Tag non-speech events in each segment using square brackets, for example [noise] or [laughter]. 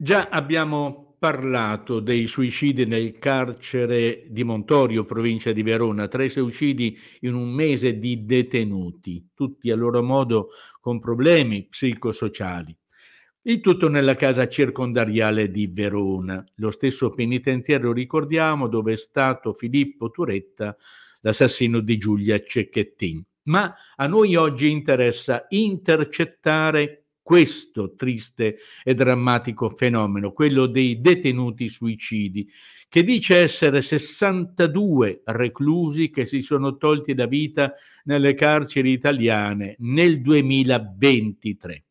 Già abbiamo parlato dei suicidi nel carcere di Montorio, provincia di Verona, tre suicidi in un mese di detenuti, tutti a loro modo con problemi psicosociali. Il tutto nella casa circondariale di Verona, lo stesso penitenziario, ricordiamo, dove è stato Filippo Turetta, l'assassino di Giulia Cecchettin. Ma a noi oggi interessa intercettare questo triste e drammatico fenomeno, quello dei detenuti suicidi, che dice essere 62 reclusi che si sono tolti da vita nelle carceri italiane nel 2023.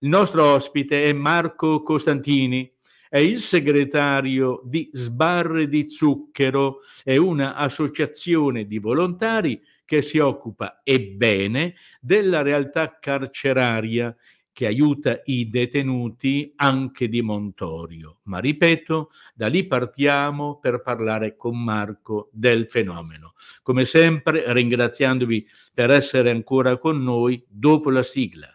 Il nostro ospite è Marco Costantini, è il segretario di Sbarre di Zucchero, è un'associazione di volontari che si occupa, ebbene, della realtà carceraria che aiuta i detenuti anche di Montorio. Ma ripeto, da lì partiamo per parlare con Marco del fenomeno. Come sempre, ringraziandovi per essere ancora con noi dopo la sigla.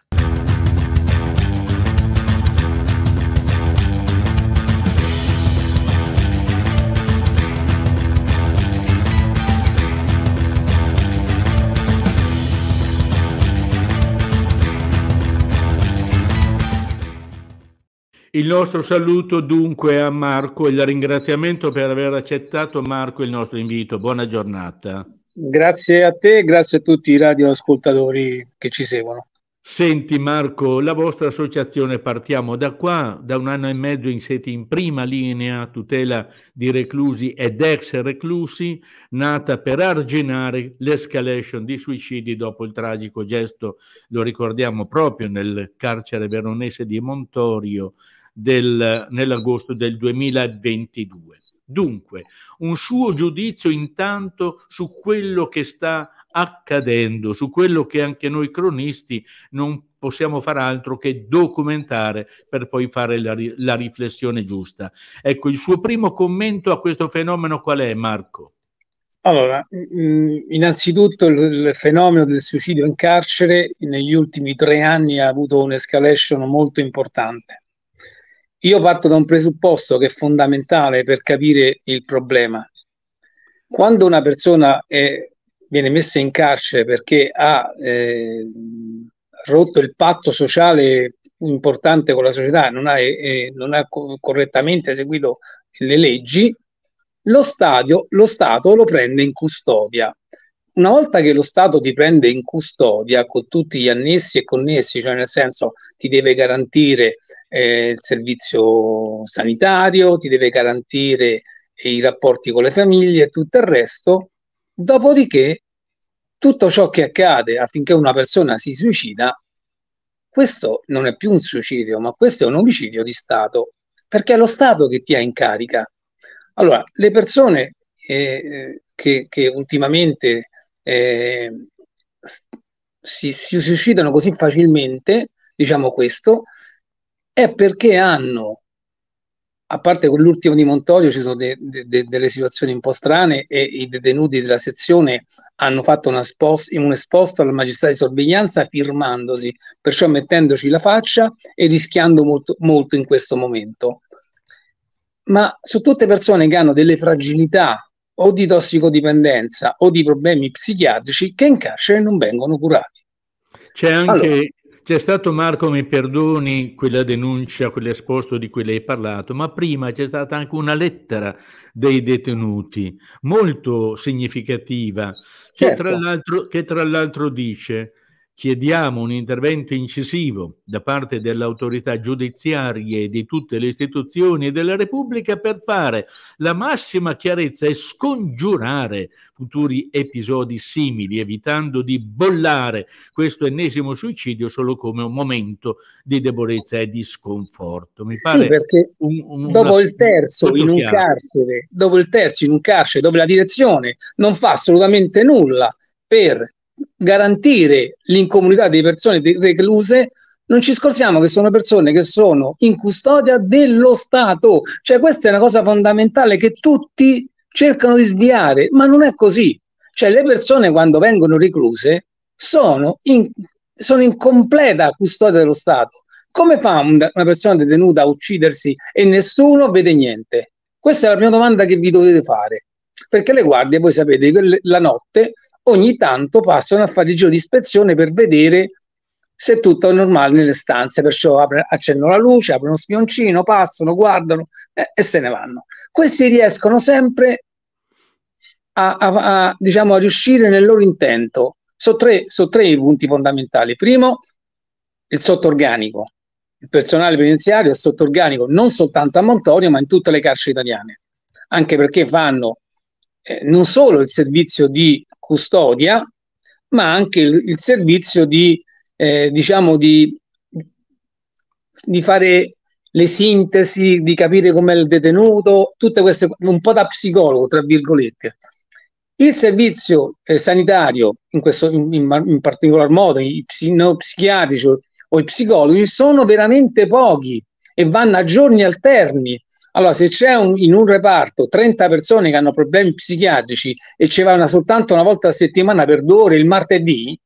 Il nostro saluto dunque a Marco e il ringraziamento per aver accettato Marco il nostro invito. Buona giornata. Grazie a te e grazie a tutti i radioascoltatori che ci seguono. Senti Marco, la vostra associazione partiamo da qua, da un anno e mezzo in sete in prima linea a tutela di reclusi ed ex reclusi, nata per arginare l'escalation di suicidi dopo il tragico gesto, lo ricordiamo proprio nel carcere veronese di Montorio, del, nell'agosto del 2022. Dunque, un suo giudizio intanto su quello che sta accadendo, su quello che anche noi cronisti non possiamo far altro che documentare per poi fare la, la riflessione giusta. Ecco, il suo primo commento a questo fenomeno qual è, Marco? Allora, mm, innanzitutto il fenomeno del suicidio in carcere negli ultimi tre anni ha avuto un'escalation molto importante io parto da un presupposto che è fondamentale per capire il problema. Quando una persona è, viene messa in carcere perché ha eh, rotto il patto sociale importante con la società, non ha, eh, eh non ha correttamente eseguito le leggi, lo, stadio, lo Stato lo prende in custodia una volta che lo Stato ti prende in custodia con tutti gli annessi e connessi, cioè nel senso ti deve garantire eh, il servizio sanitario, ti deve garantire i rapporti con le famiglie e tutto il resto, dopodiché tutto ciò che accade affinché una persona si suicida, questo non è più un suicidio, ma questo è un omicidio di Stato, perché è lo Stato che ti ha in carica. Allora, le persone eh, eh che, che ultimamente eh, si, si suicidano così facilmente, diciamo questo, è perché hanno, a parte quell'ultimo di Montorio, ci sono de, de, de, delle situazioni un po' strane e i detenuti della sezione hanno fatto una spost- un esposto alla magistrato di sorveglianza firmandosi, perciò mettendoci la faccia e rischiando molto, molto in questo momento. Ma su tutte persone che hanno delle fragilità o di tossicodipendenza o di problemi psichiatrici che in carcere non vengono curati. C'è anche, allora, c'è stato Marco, mi perdoni, quella denuncia, quell'esposto di cui lei ha parlato, ma prima c'è stata anche una lettera dei detenuti, molto significativa, certo. che, tra certo. che, tra l'altro, dice chiediamo un intervento incisivo da parte delle autorità giudiziarie e di tutte le istituzioni della Repubblica per fare la massima chiarezza e scongiurare futuri episodi simili, evitando di bollare questo ennesimo suicidio solo come un momento di debolezza e di sconforto. Mi pare sì, perché un, un, dopo una... il terzo in un carcere, dopo il terzo in un carcere, dopo la direzione, non fa assolutamente nulla per garantire l'incomunità delle persone recluse, non ci scordiamo che sono persone che sono in custodia dello Stato. Cioè questa è una cosa fondamentale che tutti cercano di sviare, ma non è così. Cioè le persone quando vengono recluse sono in, sono in completa custodia dello Stato. Come fa una persona detenuta a uccidersi e nessuno vede niente? Questa è la prima domanda che vi dovete fare perché le guardie, voi sapete, la notte ogni tanto passano a fare il giro di ispezione per vedere se tutto è normale nelle stanze, perciò apre, accendono la luce, aprono spioncino, passano, guardano eh, e se ne vanno. Questi riescono sempre a, a, a, diciamo, a riuscire nel loro intento. Sono tre, so tre i punti fondamentali. Primo, il sottorganico. Il personale penitenziario è sottorganico non soltanto a Montorio, ma in tutte le carceri italiane, anche perché fanno eh, non solo il servizio di custodia, ma anche il, il servizio di, eh, diciamo di, di fare le sintesi, di capire com'è il detenuto, tutte queste un po' da psicologo, tra virgolette. Il servizio eh, sanitario, in, questo, in, in, in particolar modo i psichiatrici o i psicologi, sono veramente pochi e vanno a giorni alterni allora, se c'è un, in un reparto 30 persone che hanno problemi psichiatrici e ci vanno soltanto una volta a settimana per due ore il martedì,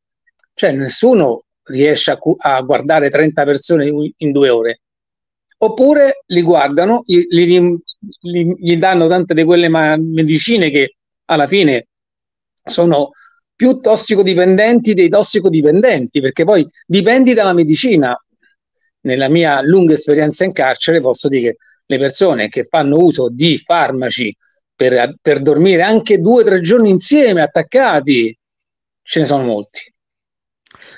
cioè nessuno riesce a, cu- a guardare 30 persone in due ore. Oppure li guardano, gli, gli, gli danno tante di quelle ma- medicine che alla fine sono più tossicodipendenti dei tossicodipendenti, perché poi dipendi dalla medicina. Nella mia lunga esperienza in carcere posso dire che le persone che fanno uso di farmaci per, per dormire anche due o tre giorni insieme attaccati, ce ne sono molti.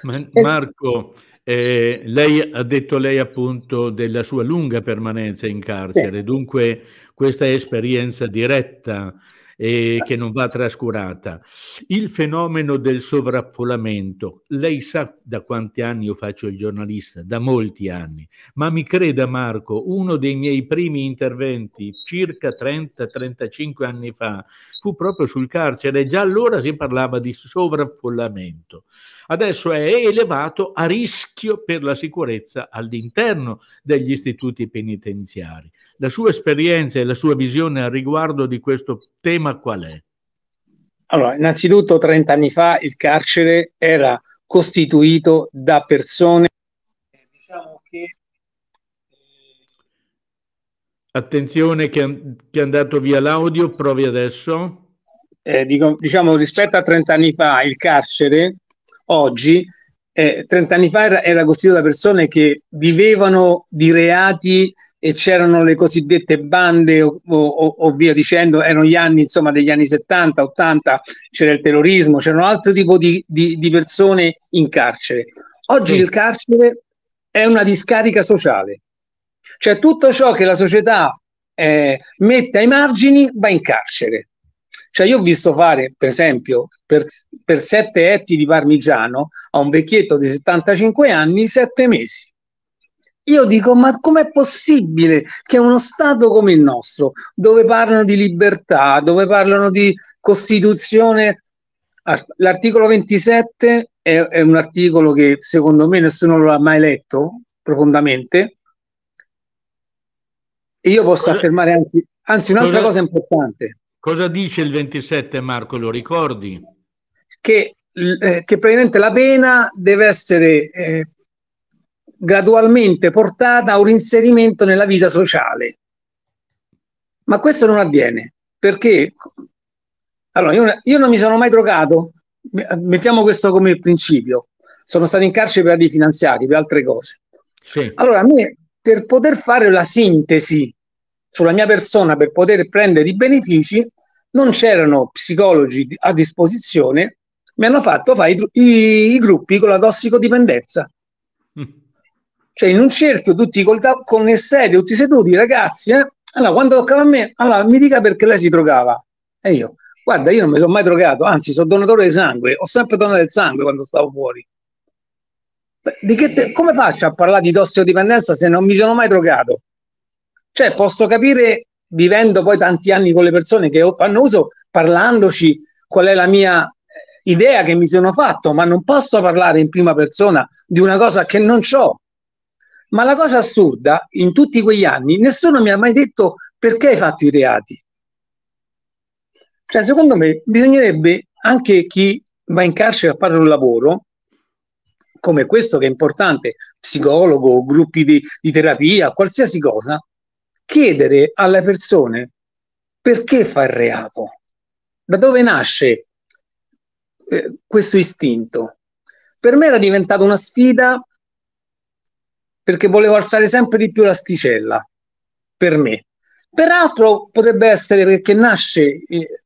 Ma, eh, Marco, eh, lei ha detto lei appunto della sua lunga permanenza in carcere, sì. dunque questa esperienza diretta e che non va trascurata. Il fenomeno del sovraffollamento. Lei sa da quanti anni io faccio il giornalista? Da molti anni. Ma mi creda Marco, uno dei miei primi interventi, circa 30-35 anni fa, fu proprio sul carcere già allora si parlava di sovraffollamento. Adesso è elevato a rischio per la sicurezza all'interno degli istituti penitenziari. La sua esperienza e la sua visione a riguardo di questo tema problema qual è? Allora, innanzitutto 30 anni fa il carcere era costituito da persone diciamo che... Eh, Attenzione che, che è andato via l'audio, provi adesso. Eh, dico, diciamo rispetto a 30 anni fa il carcere oggi eh, 30 anni fa era, era costituito da persone che vivevano di reati e c'erano le cosiddette bande o, o, o, via dicendo, erano gli anni insomma degli anni 70, 80, c'era il terrorismo, c'erano un altro tipo di, di, di persone in carcere. Oggi sì. il carcere è una discarica sociale, cioè tutto ciò che la società eh, mette ai margini va in carcere. Cioè io ho visto fare, per esempio, per, per sette etti di parmigiano a un vecchietto di 75 anni, sette mesi. Io dico, ma com'è possibile che uno Stato come il nostro, dove parlano di libertà, dove parlano di Costituzione, l'articolo 27 è, è un articolo che secondo me nessuno l'ha mai letto profondamente, e io posso cosa, affermare anzi, anzi un'altra cosa, cosa importante. Cosa dice il 27 Marco, lo ricordi? Che, eh, che praticamente la pena deve essere... Eh, gradualmente portata a un inserimento nella vita sociale. Ma questo non avviene perché allora, io, io non mi sono mai drogato, mettiamo questo come principio. Sono stato in carcere per reati finanziari, per altre cose. Sì. Allora, a me per poter fare la sintesi sulla mia persona, per poter prendere i benefici, non c'erano psicologi a disposizione, mi hanno fatto fare i, i, i gruppi con la tossicodipendenza cioè in un cerchio tutti col, con le sedie, tutti seduti, ragazzi, eh? allora quando toccava a me, allora mi dica perché lei si drogava. E io, guarda, io non mi sono mai drogato, anzi sono donatore di sangue, ho sempre donato il sangue quando stavo fuori. Te, come faccio a parlare di tossicodipendenza se non mi sono mai drogato? Cioè, posso capire, vivendo poi tanti anni con le persone che hanno uso, parlandoci qual è la mia eh, idea che mi sono fatto, ma non posso parlare in prima persona di una cosa che non ho. Ma la cosa assurda, in tutti quegli anni, nessuno mi ha mai detto perché hai fatto i reati. Cioè, secondo me, bisognerebbe anche chi va in carcere a fare un lavoro, come questo che è importante, psicologo, gruppi di, di terapia, qualsiasi cosa, chiedere alle persone perché fa il reato, da dove nasce eh, questo istinto. Per me era diventata una sfida perché volevo alzare sempre di più l'asticella per me. Peraltro potrebbe essere perché nasce, eh,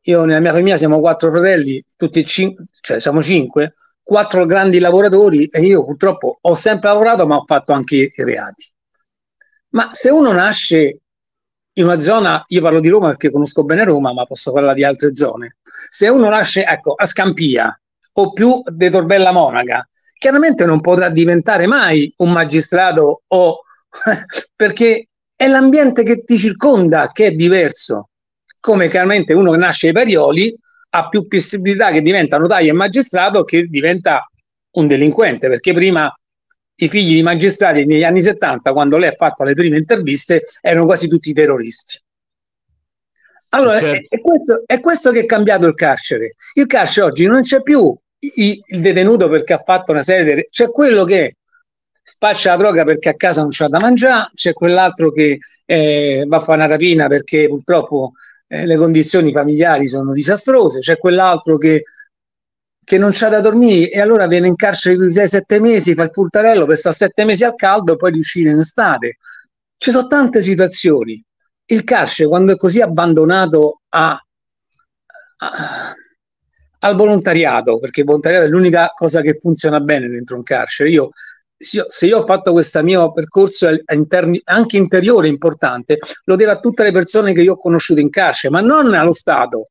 io nella mia famiglia siamo quattro fratelli, tutti e cinque, cioè siamo cinque, quattro grandi lavoratori e io purtroppo ho sempre lavorato ma ho fatto anche i reati. Ma se uno nasce in una zona, io parlo di Roma perché conosco bene Roma, ma posso parlare di altre zone. Se uno nasce ecco, a Scampia o più di Torbella Monaca chiaramente non potrà diventare mai un magistrato o [laughs] perché è l'ambiente che ti circonda che è diverso. Come chiaramente uno che nasce ai Parioli ha più possibilità che diventa notaio e magistrato che diventa un delinquente, perché prima i figli di magistrati negli anni 70, quando lei ha fatto le prime interviste, erano quasi tutti terroristi. Allora, certo. è, questo, è questo che è cambiato il carcere. Il carcere oggi non c'è più il detenuto perché ha fatto una serie di... C'è quello che spaccia la droga perché a casa non c'ha da mangiare, c'è quell'altro che eh, va a fare una rapina perché purtroppo eh, le condizioni familiari sono disastrose, c'è quell'altro che, che non c'ha da dormire e allora viene in carcere per 6-7 mesi, fa il furtarello per stare 7 mesi al caldo e poi di uscire in estate. Ci sono tante situazioni. Il carcere quando è così abbandonato a, a al volontariato, perché il volontariato è l'unica cosa che funziona bene dentro un carcere. Io, se io ho fatto questo mio percorso interni, anche interiore importante, lo devo a tutte le persone che io ho conosciuto in carcere, ma non allo Stato,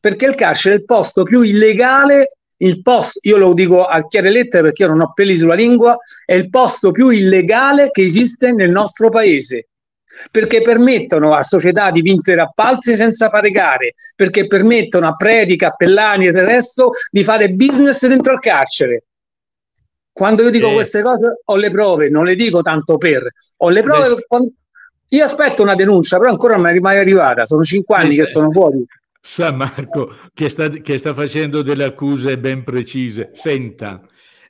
perché il carcere è il posto più illegale, il posto, io lo dico a chiare lettere perché io non ho peli sulla lingua, è il posto più illegale che esiste nel nostro paese perché permettono a società di vincere appalti senza fare gare, perché permettono a predi, cappellani e il resto di fare business dentro al carcere. Quando io dico eh. queste cose ho le prove, non le dico tanto per, ho le prove. Beh. Quando... Io aspetto una denuncia, però ancora non è mai arrivata, sono cinque anni che sono fuori. Sa Marco che sta, che sta, facendo delle accuse ben precise. Senta,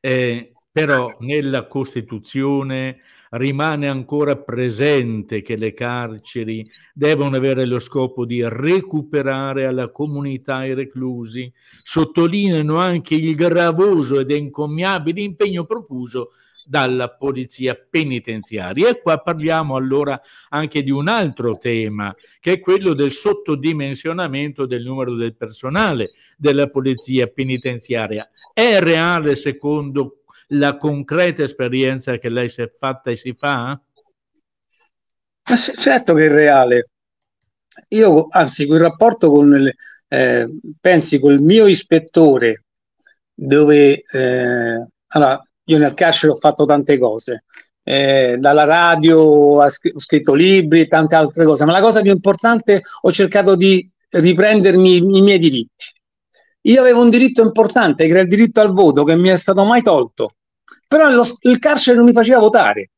eh, però nella Costituzione rimane ancora presente che le carceri devono avere lo scopo di recuperare alla comunità i reclusi, sottolineano anche il gravoso ed encomiabile impegno profuso dalla polizia penitenziaria. E qua parliamo allora anche di un altro tema, che è quello del sottodimensionamento del numero del personale della polizia penitenziaria. È reale secondo la concreta esperienza che lei si è fatta e si fa? Ma certo che è reale. Io, anzi, quel rapporto con, il, eh, pensi, col mio ispettore, dove, eh, allora, io nel carcere ho fatto tante cose, eh, dalla radio ho scritto libri, tante altre cose, ma la cosa più importante ho cercato di riprendermi i miei diritti. Io avevo un diritto importante, che era il diritto al voto, che mi è stato mai tolto però lo, il carcere non mi faceva votare.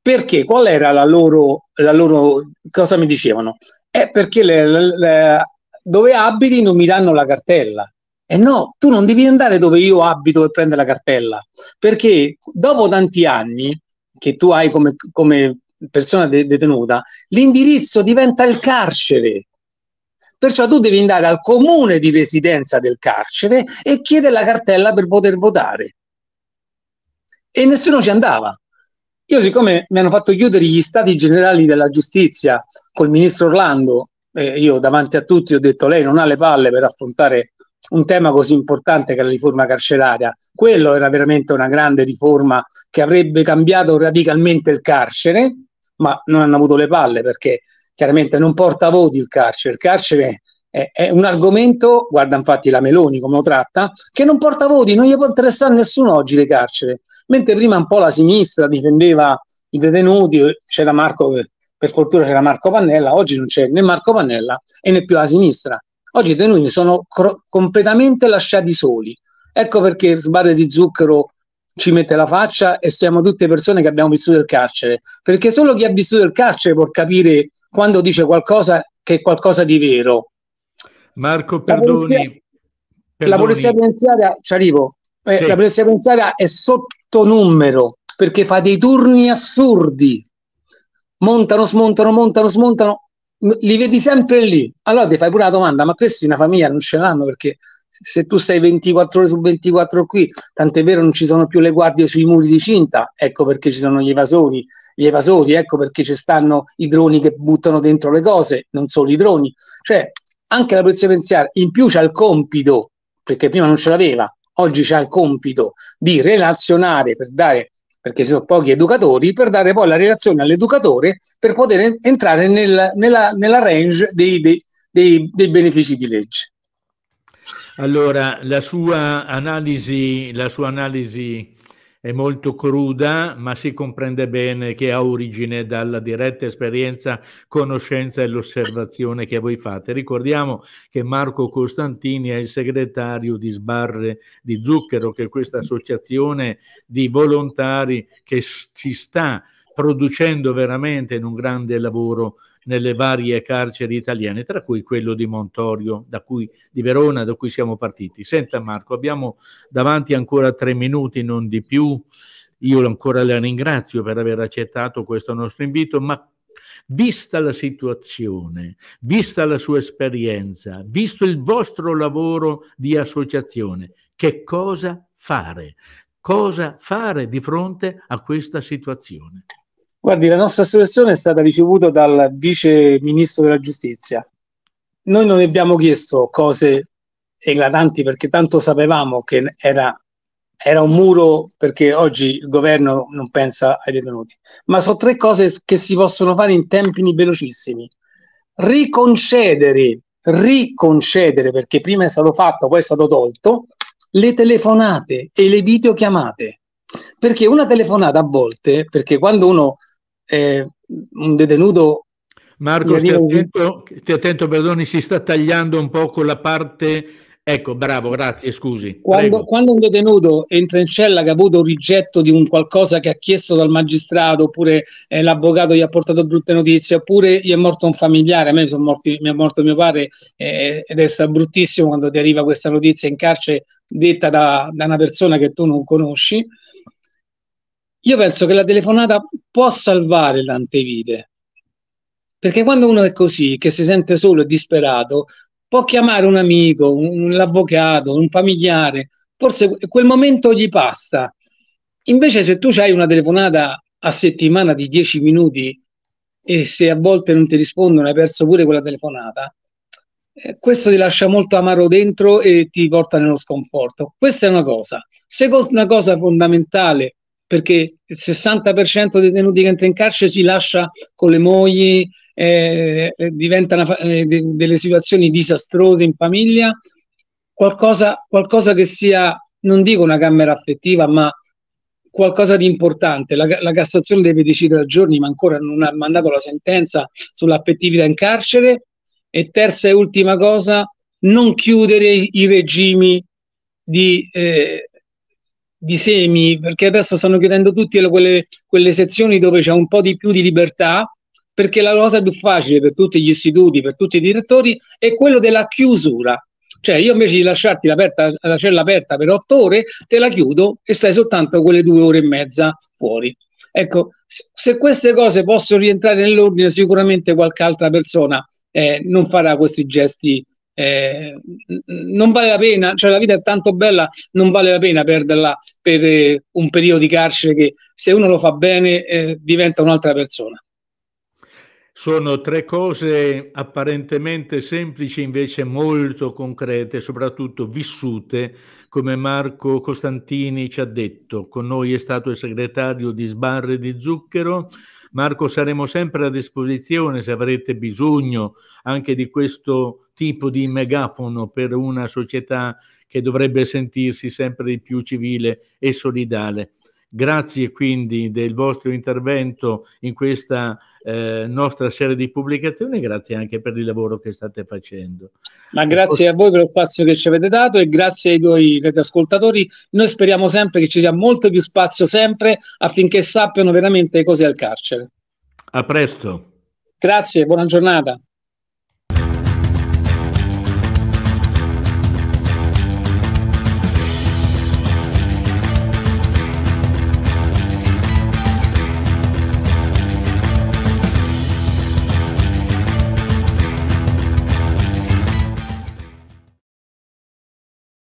Perché? Qual era la loro... La loro cosa mi dicevano? È perché le, le, le, dove abiti non mi danno la cartella. E no, tu non devi andare dove io abito e prendere la cartella, perché dopo tanti anni che tu hai come, come persona de- detenuta, l'indirizzo diventa il carcere. Perciò tu devi andare al comune di residenza del carcere e chiedere la cartella per poter votare e nessuno ci andava. Io, siccome mi hanno fatto chiudere gli stati generali della giustizia col ministro Orlando, eh, io davanti a tutti ho detto: Lei non ha le palle per affrontare un tema così importante che la riforma carceraria. Quello era veramente una grande riforma che avrebbe cambiato radicalmente il carcere, ma non hanno avuto le palle perché chiaramente non porta voti il carcere. Il carcere è, è un argomento, guarda infatti la Meloni come lo tratta, che non porta voti, non gli può interessare a nessuno oggi le carcere, mentre prima un po' la sinistra difendeva i detenuti, c'era Marco, per fortuna c'era Marco Pannella, oggi non c'è né Marco Pannella e né più la sinistra. Oggi i detenuti sono cro- completamente lasciati soli. Ecco perché il sbarre di zucchero ci mette la faccia e siamo tutte persone che abbiamo vissuto il carcere, perché solo chi ha vissuto il carcere può capire quando dice qualcosa che è qualcosa di vero, Marco Perdoni. La polizia, Perdoni. penitenziaria, ci arrivo, eh, sì. la polizia penitenziaria è sotto numero perché fa dei turni assurdi. Montano, smontano, montano, smontano, li vedi sempre lì. Allora ti fai pure la domanda, ma questi una famiglia non ce l'hanno perché se tu stai 24 ore su 24 qui, tant'è vero non ci sono più le guardie sui muri di cinta, ecco perché ci sono gli evasori, gli evasori, ecco perché ci stanno i droni che buttano dentro le cose, non solo i droni. Cioè, anche la polizia penitenziaria in più c'ha il compito, perché prima non ce l'aveva, oggi c'ha il compito di relazionare per dare perché ci sono pochi educatori, per dare poi la relazione all'educatore per poter entrare nel, nella, nella, range dei, dei, dei, dei benefici di legge. Allora, la sua analisi, la sua analisi è molto cruda, ma si comprende bene che ha origine dalla diretta esperienza, conoscenza e l'osservazione che voi fate. Ricordiamo che Marco Costantini è il segretario di Sbarre di Zucchero, che è questa associazione di volontari che si sta producendo veramente in un grande lavoro nelle varie carceri italiane, tra cui quello di Montorio, cui, di Verona, da cui siamo partiti. Senta Marco, abbiamo davanti ancora tre minuti, non di più. Io ancora la ringrazio per aver accettato questo nostro invito, ma vista la situazione, vista la sua esperienza, visto il vostro lavoro di associazione, che cosa fare? Cosa fare di fronte a questa situazione? Guardi, la nostra associazione è stata ricevuta dal vice ministro della giustizia. Noi non abbiamo chiesto cose eclatanti perché tanto sapevamo che era, era un muro perché oggi il governo non pensa ai detenuti. Ma sono tre cose che si possono fare in tempi velocissimi. Riconcedere, riconcedere perché prima è stato fatto, poi è stato tolto, le telefonate e le videochiamate. Perché una telefonata a volte, perché quando uno eh, un detenuto... Marco, stai attento, stai attento, perdoni, si sta tagliando un po' con la parte... Ecco, bravo, grazie, scusi. Quando, quando un detenuto entra in cella che ha avuto un rigetto di un qualcosa che ha chiesto dal magistrato, oppure eh, l'avvocato gli ha portato brutte notizie, oppure gli è morto un familiare, a me morti, mi è morto mio padre eh, ed è bruttissimo quando ti arriva questa notizia in carcere detta da, da una persona che tu non conosci, io penso che la telefonata può salvare tante vite, perché quando uno è così, che si sente solo e disperato, può chiamare un amico, un, un avvocato, un familiare, forse quel momento gli passa. Invece se tu hai una telefonata a settimana di 10 minuti e se a volte non ti rispondono hai perso pure quella telefonata, eh, questo ti lascia molto amaro dentro e ti porta nello sconforto. Questa è una cosa. Seconda cosa fondamentale perché il 60% dei detenuti che entra in carcere si lascia con le mogli, eh, eh diventano eh, de- delle situazioni disastrose in famiglia, qualcosa, qualcosa, che sia, non dico una camera affettiva, ma qualcosa di importante. La, la Cassazione deve decidere a giorni, ma ancora non ha mandato la sentenza sull'affettività in carcere. E terza e ultima cosa, non chiudere i, i regimi di eh, di semi, perché adesso stanno chiudendo tutte quelle, quelle sezioni dove c'è un po' di più di libertà, perché la cosa più facile per tutti gli istituti, per tutti i direttori, è quello della chiusura. Cioè, io invece di lasciarti la cella aperta per otto ore, te la chiudo e stai soltanto quelle due ore e mezza fuori. Ecco, se queste cose possono rientrare nell'ordine, sicuramente qualche altra persona eh, non farà questi gesti eh, non vale la pena, cioè la vita è tanto bella, non vale la pena perderla per eh, un periodo di carcere che se uno lo fa bene eh, diventa un'altra persona. Sono tre cose apparentemente semplici, invece molto concrete, soprattutto vissute, come Marco Costantini ci ha detto. Con noi è stato il segretario di Sbarre di Zucchero. Marco, saremo sempre a disposizione se avrete bisogno anche di questo tipo di megafono per una società che dovrebbe sentirsi sempre di più civile e solidale. Grazie quindi del vostro intervento in questa eh, nostra serie di pubblicazioni, grazie anche per il lavoro che state facendo. Ma grazie a voi per lo spazio che ci avete dato e grazie ai tuoi ascoltatori. Noi speriamo sempre che ci sia molto più spazio sempre affinché sappiano veramente cose al carcere. A presto. Grazie, buona giornata.